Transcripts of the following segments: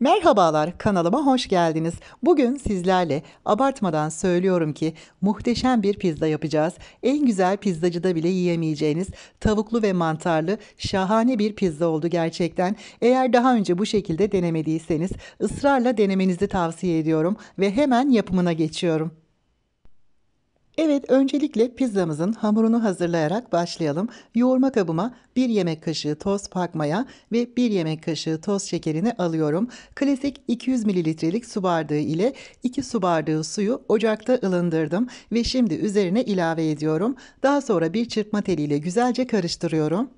Merhabalar kanalıma hoş geldiniz. Bugün sizlerle abartmadan söylüyorum ki muhteşem bir pizza yapacağız. En güzel pizzacıda bile yiyemeyeceğiniz tavuklu ve mantarlı şahane bir pizza oldu gerçekten. Eğer daha önce bu şekilde denemediyseniz ısrarla denemenizi tavsiye ediyorum ve hemen yapımına geçiyorum. Evet öncelikle pizzamızın hamurunu hazırlayarak başlayalım. Yoğurma kabıma 1 yemek kaşığı toz pakmaya ve 1 yemek kaşığı toz şekerini alıyorum. Klasik 200 mililitrelik su bardağı ile 2 su bardağı suyu ocakta ılındırdım ve şimdi üzerine ilave ediyorum. Daha sonra bir çırpma teliyle güzelce karıştırıyorum.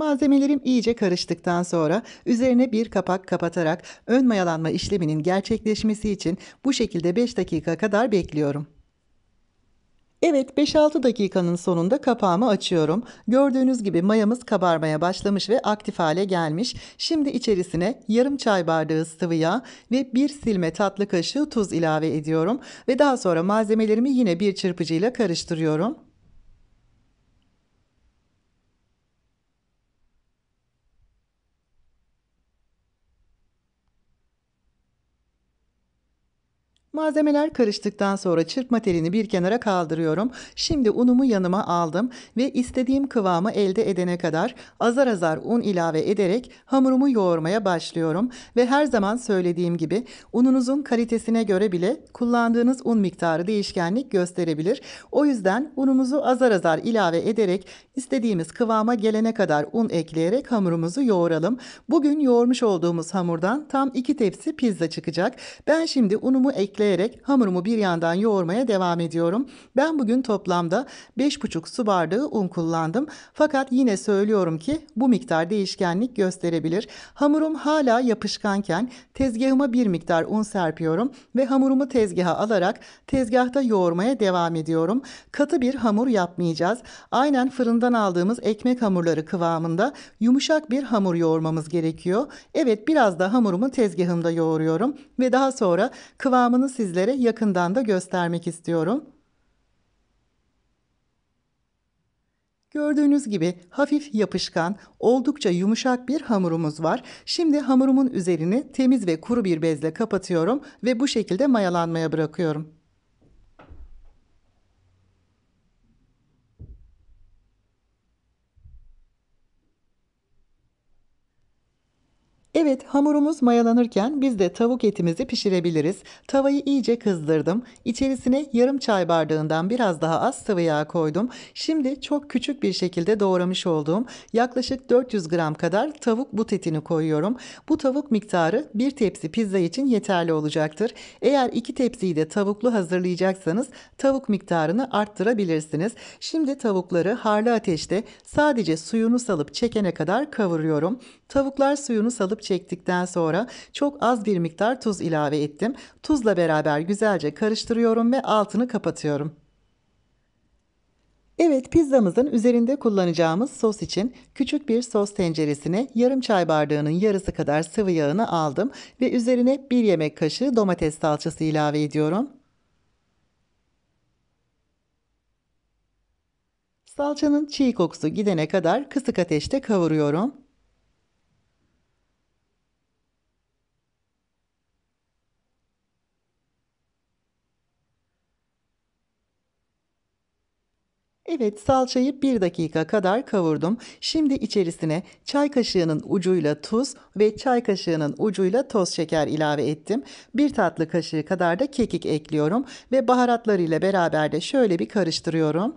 Malzemelerim iyice karıştıktan sonra üzerine bir kapak kapatarak ön mayalanma işleminin gerçekleşmesi için bu şekilde 5 dakika kadar bekliyorum. Evet 5-6 dakikanın sonunda kapağımı açıyorum. Gördüğünüz gibi mayamız kabarmaya başlamış ve aktif hale gelmiş. Şimdi içerisine yarım çay bardağı sıvı yağ ve bir silme tatlı kaşığı tuz ilave ediyorum. Ve daha sonra malzemelerimi yine bir çırpıcıyla karıştırıyorum. Malzemeler karıştıktan sonra çırpma telini bir kenara kaldırıyorum. Şimdi unumu yanıma aldım ve istediğim kıvamı elde edene kadar azar azar un ilave ederek hamurumu yoğurmaya başlıyorum. Ve her zaman söylediğim gibi ununuzun kalitesine göre bile kullandığınız un miktarı değişkenlik gösterebilir. O yüzden unumuzu azar azar ilave ederek istediğimiz kıvama gelene kadar un ekleyerek hamurumuzu yoğuralım. Bugün yoğurmuş olduğumuz hamurdan tam 2 tepsi pizza çıkacak. Ben şimdi unumu ekledim ekleyerek hamurumu bir yandan yoğurmaya devam ediyorum. Ben bugün toplamda 5,5 su bardağı un kullandım. Fakat yine söylüyorum ki bu miktar değişkenlik gösterebilir. Hamurum hala yapışkanken tezgahıma bir miktar un serpiyorum ve hamurumu tezgaha alarak tezgahta yoğurmaya devam ediyorum. Katı bir hamur yapmayacağız. Aynen fırından aldığımız ekmek hamurları kıvamında yumuşak bir hamur yoğurmamız gerekiyor. Evet biraz da hamurumu tezgahımda yoğuruyorum ve daha sonra kıvamını sizlere yakından da göstermek istiyorum. Gördüğünüz gibi hafif yapışkan, oldukça yumuşak bir hamurumuz var. Şimdi hamurumun üzerini temiz ve kuru bir bezle kapatıyorum ve bu şekilde mayalanmaya bırakıyorum. Evet hamurumuz mayalanırken biz de tavuk etimizi pişirebiliriz. Tavayı iyice kızdırdım. İçerisine yarım çay bardağından biraz daha az sıvı yağ koydum. Şimdi çok küçük bir şekilde doğramış olduğum yaklaşık 400 gram kadar tavuk but etini koyuyorum. Bu tavuk miktarı bir tepsi pizza için yeterli olacaktır. Eğer iki tepsiyi de tavuklu hazırlayacaksanız tavuk miktarını arttırabilirsiniz. Şimdi tavukları harlı ateşte sadece suyunu salıp çekene kadar kavuruyorum. Tavuklar suyunu salıp çektikten sonra çok az bir miktar tuz ilave ettim. Tuzla beraber güzelce karıştırıyorum ve altını kapatıyorum. Evet pizzamızın üzerinde kullanacağımız sos için küçük bir sos tenceresine yarım çay bardağının yarısı kadar sıvı yağını aldım ve üzerine bir yemek kaşığı domates salçası ilave ediyorum. Salçanın çiğ kokusu gidene kadar kısık ateşte kavuruyorum. Evet salçayı 1 dakika kadar kavurdum. Şimdi içerisine çay kaşığının ucuyla tuz ve çay kaşığının ucuyla toz şeker ilave ettim. 1 tatlı kaşığı kadar da kekik ekliyorum ve baharatlarıyla beraber de şöyle bir karıştırıyorum.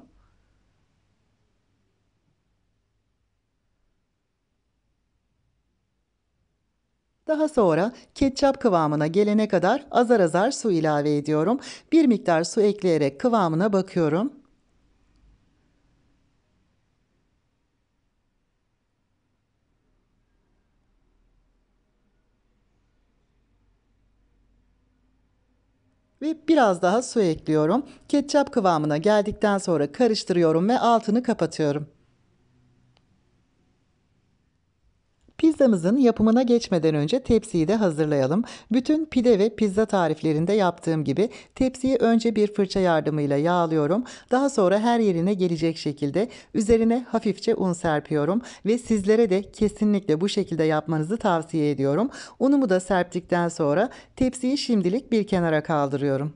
Daha sonra ketçap kıvamına gelene kadar azar azar su ilave ediyorum. Bir miktar su ekleyerek kıvamına bakıyorum. ve biraz daha su ekliyorum. Ketçap kıvamına geldikten sonra karıştırıyorum ve altını kapatıyorum. Pizzamızın yapımına geçmeden önce tepsiyi de hazırlayalım. Bütün pide ve pizza tariflerinde yaptığım gibi tepsiyi önce bir fırça yardımıyla yağlıyorum. Daha sonra her yerine gelecek şekilde üzerine hafifçe un serpiyorum ve sizlere de kesinlikle bu şekilde yapmanızı tavsiye ediyorum. Unumu da serptikten sonra tepsiyi şimdilik bir kenara kaldırıyorum.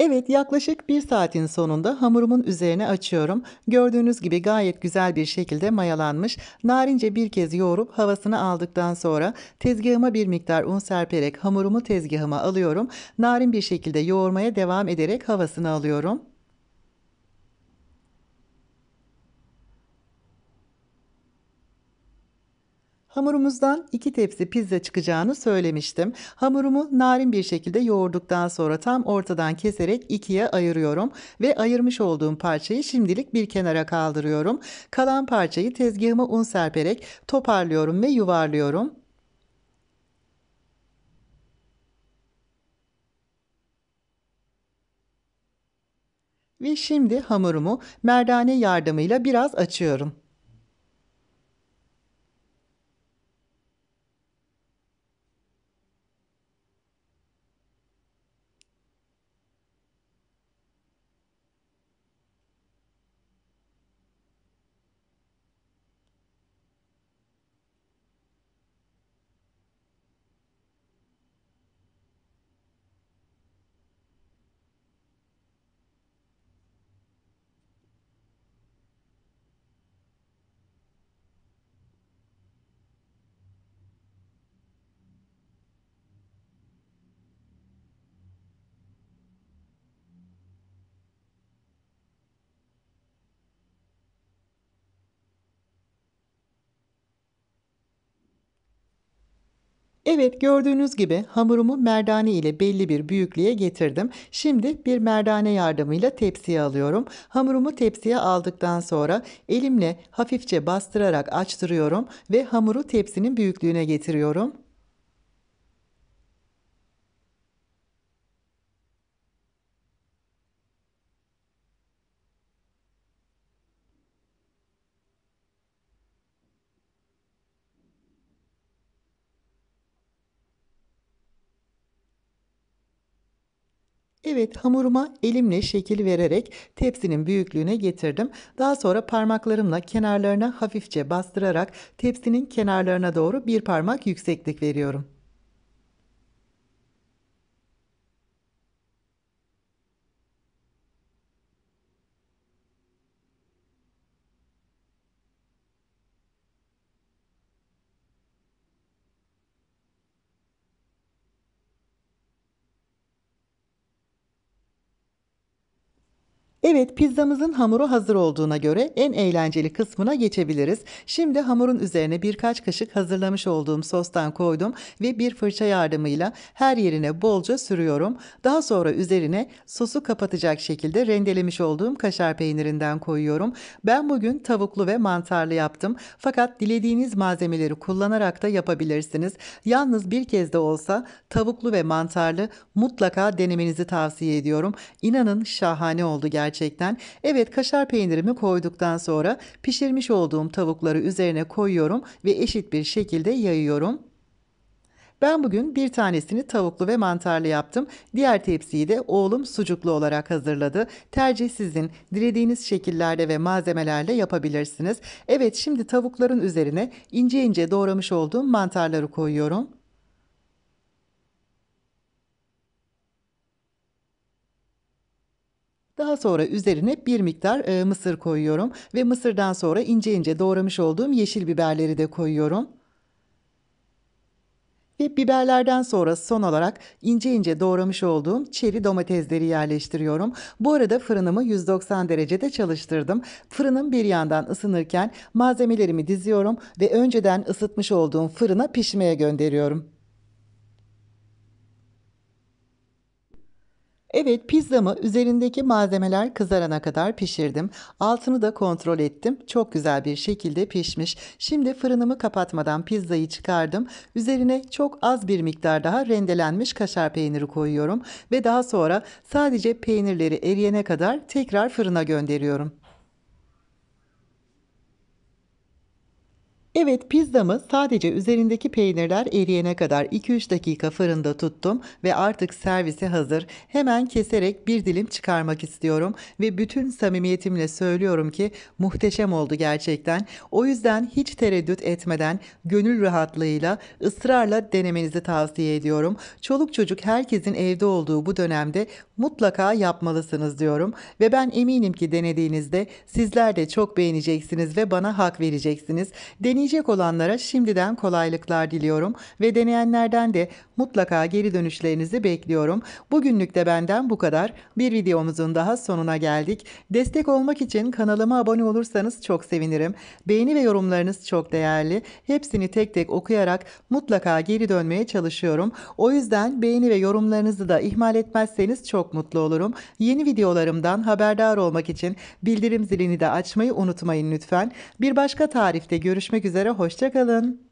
Evet yaklaşık bir saatin sonunda hamurumun üzerine açıyorum. Gördüğünüz gibi gayet güzel bir şekilde mayalanmış. Narince bir kez yoğurup havasını aldıktan sonra tezgahıma bir miktar un serperek hamurumu tezgahıma alıyorum. Narin bir şekilde yoğurmaya devam ederek havasını alıyorum. Hamurumuzdan 2 tepsi pizza çıkacağını söylemiştim. Hamurumu narin bir şekilde yoğurduktan sonra tam ortadan keserek ikiye ayırıyorum ve ayırmış olduğum parçayı şimdilik bir kenara kaldırıyorum. Kalan parçayı tezgahıma un serperek toparlıyorum ve yuvarlıyorum. Ve şimdi hamurumu merdane yardımıyla biraz açıyorum. Evet gördüğünüz gibi hamurumu merdane ile belli bir büyüklüğe getirdim. Şimdi bir merdane yardımıyla tepsiye alıyorum. Hamurumu tepsiye aldıktan sonra elimle hafifçe bastırarak açtırıyorum ve hamuru tepsinin büyüklüğüne getiriyorum. Evet hamuruma elimle şekil vererek tepsinin büyüklüğüne getirdim. Daha sonra parmaklarımla kenarlarına hafifçe bastırarak tepsinin kenarlarına doğru bir parmak yükseklik veriyorum. Evet pizzamızın hamuru hazır olduğuna göre en eğlenceli kısmına geçebiliriz. Şimdi hamurun üzerine birkaç kaşık hazırlamış olduğum sostan koydum ve bir fırça yardımıyla her yerine bolca sürüyorum. Daha sonra üzerine sosu kapatacak şekilde rendelemiş olduğum kaşar peynirinden koyuyorum. Ben bugün tavuklu ve mantarlı yaptım. Fakat dilediğiniz malzemeleri kullanarak da yapabilirsiniz. Yalnız bir kez de olsa tavuklu ve mantarlı mutlaka denemenizi tavsiye ediyorum. İnanın şahane oldu gerçekten gerçekten. Evet kaşar peynirimi koyduktan sonra pişirmiş olduğum tavukları üzerine koyuyorum ve eşit bir şekilde yayıyorum. Ben bugün bir tanesini tavuklu ve mantarlı yaptım. Diğer tepsiyi de oğlum sucuklu olarak hazırladı. Tercih sizin. Dilediğiniz şekillerde ve malzemelerle yapabilirsiniz. Evet şimdi tavukların üzerine ince ince doğramış olduğum mantarları koyuyorum. Daha sonra üzerine bir miktar e, mısır koyuyorum ve mısırdan sonra ince ince doğramış olduğum yeşil biberleri de koyuyorum. Ve biberlerden sonra son olarak ince ince doğramış olduğum çeri domatesleri yerleştiriyorum. Bu arada fırınımı 190 derecede çalıştırdım. Fırınım bir yandan ısınırken malzemelerimi diziyorum ve önceden ısıtmış olduğum fırına pişmeye gönderiyorum. Evet pizzamı üzerindeki malzemeler kızarana kadar pişirdim. Altını da kontrol ettim. Çok güzel bir şekilde pişmiş. Şimdi fırınımı kapatmadan pizzayı çıkardım. Üzerine çok az bir miktar daha rendelenmiş kaşar peyniri koyuyorum. Ve daha sonra sadece peynirleri eriyene kadar tekrar fırına gönderiyorum. Evet pizzamı sadece üzerindeki peynirler eriyene kadar 2-3 dakika fırında tuttum ve artık servisi hazır. Hemen keserek bir dilim çıkarmak istiyorum ve bütün samimiyetimle söylüyorum ki muhteşem oldu gerçekten. O yüzden hiç tereddüt etmeden gönül rahatlığıyla ısrarla denemenizi tavsiye ediyorum. Çoluk çocuk herkesin evde olduğu bu dönemde mutlaka yapmalısınız diyorum ve ben eminim ki denediğinizde sizler de çok beğeneceksiniz ve bana hak vereceksiniz. Deneyecek olanlara şimdiden kolaylıklar diliyorum ve deneyenlerden de mutlaka geri dönüşlerinizi bekliyorum. Bugünlük de benden bu kadar. Bir videomuzun daha sonuna geldik. Destek olmak için kanalıma abone olursanız çok sevinirim. Beğeni ve yorumlarınız çok değerli. Hepsini tek tek okuyarak mutlaka geri dönmeye çalışıyorum. O yüzden beğeni ve yorumlarınızı da ihmal etmezseniz çok çok mutlu olurum. Yeni videolarımdan haberdar olmak için bildirim zilini de açmayı unutmayın lütfen. Bir başka tarifte görüşmek üzere, hoşçakalın.